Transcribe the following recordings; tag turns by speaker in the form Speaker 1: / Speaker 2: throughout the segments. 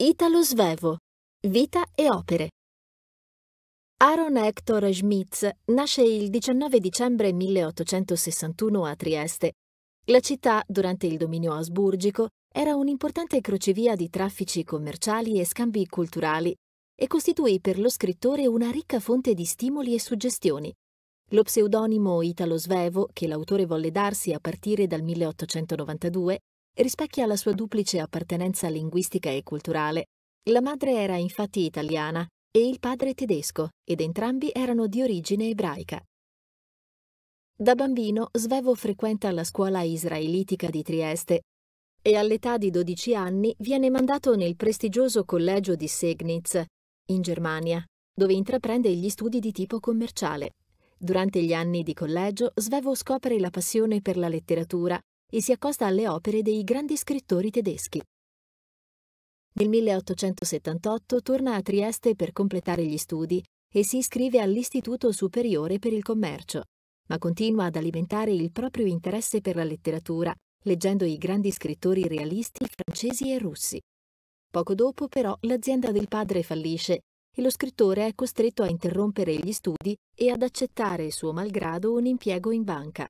Speaker 1: Italo Svevo. Vita e opere. Aaron Hector Schmitz nasce il 19 dicembre 1861 a Trieste. La città, durante il dominio asburgico, era un'importante crocevia di traffici commerciali e scambi culturali e costituì per lo scrittore una ricca fonte di stimoli e suggestioni. Lo pseudonimo Italo Svevo, che l'autore volle darsi a partire dal 1892, rispecchia la sua duplice appartenenza linguistica e culturale. La madre era infatti italiana e il padre tedesco ed entrambi erano di origine ebraica. Da bambino Svevo frequenta la scuola israelitica di Trieste e all'età di 12 anni viene mandato nel prestigioso collegio di Segnitz, in Germania, dove intraprende gli studi di tipo commerciale. Durante gli anni di collegio Svevo scopre la passione per la letteratura e si accosta alle opere dei grandi scrittori tedeschi. Nel 1878 torna a Trieste per completare gli studi e si iscrive all'Istituto Superiore per il Commercio, ma continua ad alimentare il proprio interesse per la letteratura, leggendo i grandi scrittori realisti francesi e russi. Poco dopo però l'azienda del padre fallisce e lo scrittore è costretto a interrompere gli studi e ad accettare suo malgrado un impiego in banca.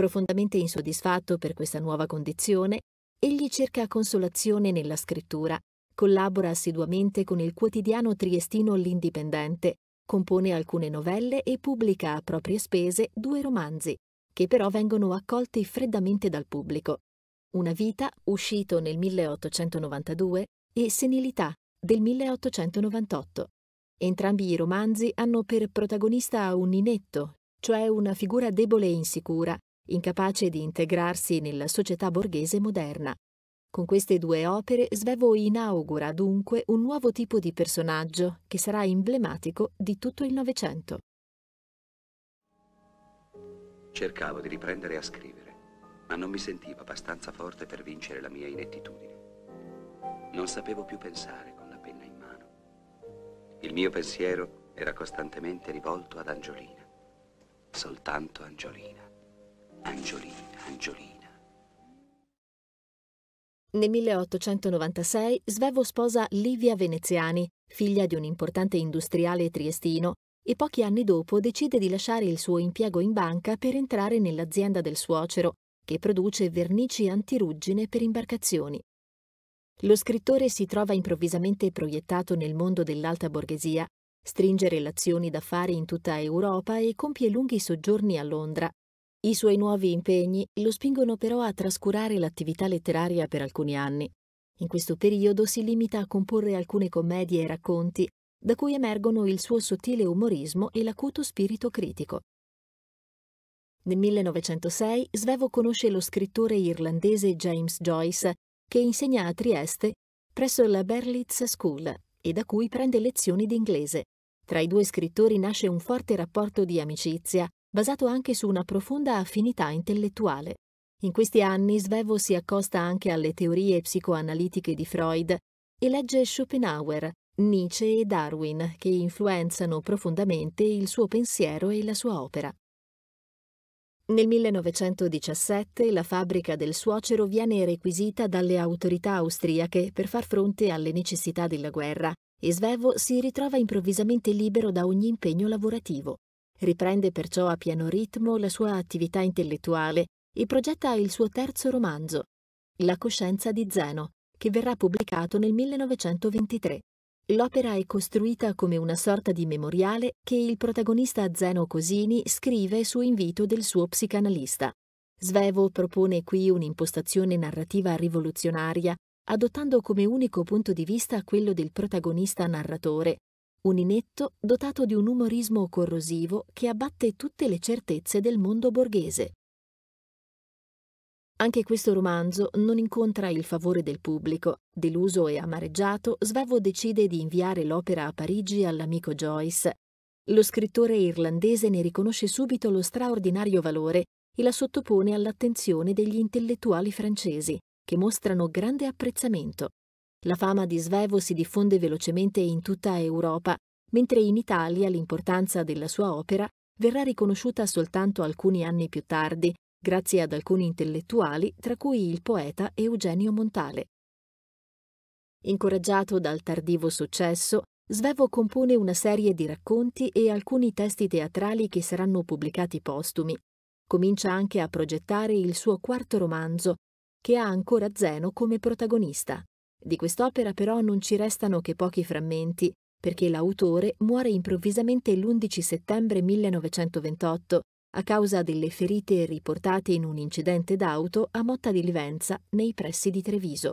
Speaker 1: Profondamente insoddisfatto per questa nuova condizione, egli cerca consolazione nella scrittura, collabora assiduamente con il quotidiano triestino L'Indipendente, compone alcune novelle e pubblica a proprie spese due romanzi, che però vengono accolti freddamente dal pubblico. Una vita, uscito nel 1892, e Senilità, del 1898. Entrambi i romanzi hanno per protagonista un inetto, cioè una figura debole e insicura, incapace di integrarsi nella società borghese moderna. Con queste due opere Svevo inaugura dunque un nuovo tipo di personaggio che sarà emblematico di tutto il Novecento. Cercavo di riprendere a scrivere, ma non mi sentivo abbastanza forte per vincere la mia inettitudine. Non sapevo più pensare con la penna in mano. Il mio pensiero era costantemente rivolto ad Angiolina, soltanto Angiolina. Angiolina, Angiolina. Nel 1896 Svevo sposa Livia Veneziani, figlia di un importante industriale triestino, e pochi anni dopo decide di lasciare il suo impiego in banca per entrare nell'azienda del suocero, che produce vernici antiruggine per imbarcazioni. Lo scrittore si trova improvvisamente proiettato nel mondo dell'alta borghesia, stringe relazioni d'affari in tutta Europa e compie lunghi soggiorni a Londra, i suoi nuovi impegni lo spingono però a trascurare l'attività letteraria per alcuni anni. In questo periodo si limita a comporre alcune commedie e racconti da cui emergono il suo sottile umorismo e l'acuto spirito critico. Nel 1906 Svevo conosce lo scrittore irlandese James Joyce, che insegna a Trieste presso la Berlitz School e da cui prende lezioni di inglese. Tra i due scrittori nasce un forte rapporto di amicizia basato anche su una profonda affinità intellettuale. In questi anni Svevo si accosta anche alle teorie psicoanalitiche di Freud e legge Schopenhauer, Nietzsche e Darwin, che influenzano profondamente il suo pensiero e la sua opera. Nel 1917 la fabbrica del suocero viene requisita dalle autorità austriache per far fronte alle necessità della guerra e Svevo si ritrova improvvisamente libero da ogni impegno lavorativo. Riprende perciò a pieno ritmo la sua attività intellettuale e progetta il suo terzo romanzo, La coscienza di Zeno, che verrà pubblicato nel 1923. L'opera è costruita come una sorta di memoriale che il protagonista Zeno Cosini scrive su invito del suo psicanalista. Svevo propone qui un'impostazione narrativa rivoluzionaria, adottando come unico punto di vista quello del protagonista narratore, un inetto dotato di un umorismo corrosivo che abbatte tutte le certezze del mondo borghese. Anche questo romanzo non incontra il favore del pubblico. Deluso e amareggiato, Svevo decide di inviare l'opera a Parigi all'amico Joyce. Lo scrittore irlandese ne riconosce subito lo straordinario valore e la sottopone all'attenzione degli intellettuali francesi, che mostrano grande apprezzamento. La fama di Svevo si diffonde velocemente in tutta Europa, mentre in Italia l'importanza della sua opera verrà riconosciuta soltanto alcuni anni più tardi, grazie ad alcuni intellettuali, tra cui il poeta Eugenio Montale. Incoraggiato dal tardivo successo, Svevo compone una serie di racconti e alcuni testi teatrali che saranno pubblicati postumi. Comincia anche a progettare il suo quarto romanzo, che ha ancora Zeno come protagonista. Di quest'opera però non ci restano che pochi frammenti, perché l'autore muore improvvisamente l'11 settembre 1928 a causa delle ferite riportate in un incidente d'auto a Motta di Livenza nei pressi di Treviso.